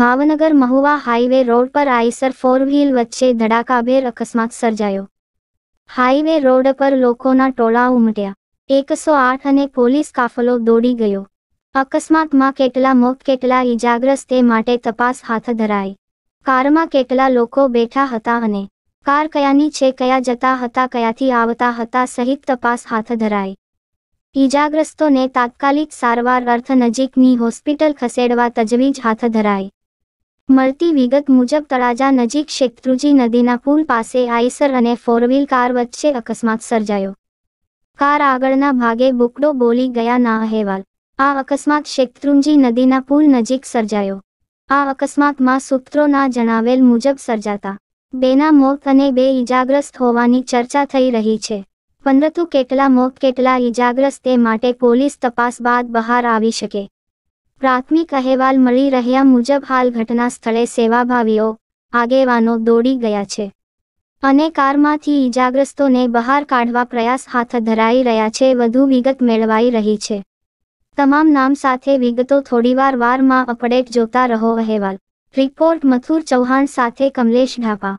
Bhavnagar Mahuva highway road પર Eicher four wheel વચ્ચે ધડાકાભેર અકસ્માત સર્જાયો હાઈવે રોડ પર લોકોના ટોળા ઉમટ્યા એકસો આઠ અને પોલીસ કાફલો દોડી ગયો અકસ્માતમાં કેટલા મોત કેટલા ઇજાગ્રસ્ત તે માટે તપાસ હાથ ધરાઈ કારમાં કેટલા લોકો બેઠા હતા અને કાર કયાની છે કયા જતા હતા કયાથી આવતા હતા સહિત તપાસ હાથ ધરાઈ ઇજાગ્રસ્તોને તાત્કાલિક સારવાર અર્થ નજીકની હોસ્પિટલ ખસેડવા તજવીજ હાથ ધરાઈ મળતી વિગત મુજબ તળાજા નજીક શેત્રુજી નદીના પુલ પાસે આઈસર અને ફોરવ્હીલ કાર વચ્ચે અકસ્માત સર્જાયો કાર આગળના ભાગે બુકડો બોલી ગયાના અહેવાલ આ અકસ્માત શેત્રુંજી નદીના પુલ નજીક સર્જાયો આ અકસ્માતમાં સૂત્રોના જણાવેલ મુજબ સર્જાતા બેના મોત અને બે ઇજાગ્રસ્ત હોવાની ચર્ચા થઈ રહી છે પરંતુ કેટલા મોત કેટલા ઇજાગ્રસ્ત તે માટે પોલીસ તપાસ બાદ બહાર આવી શકે પ્રાથમિક અહેવાલ મળી રહ્યા મુજબ હાલ ઘટના સ્થળે સેવાભાવીઓ આગેવાનો દોડી ગયા છે અને કારમાંથી ઈજાગ્રસ્તોને બહાર કાઢવા પ્રયાસ હાથ ધરાઈ રહ્યા છે વધુ વિગત મેળવાઈ રહી છે તમામ નામ સાથે વિગતો થોડીવાર વારમાં અપડેટ જોતા રહો અહેવાલ રિપોર્ટ મથુર ચૌહાણ સાથે કમલેશ ઢાપા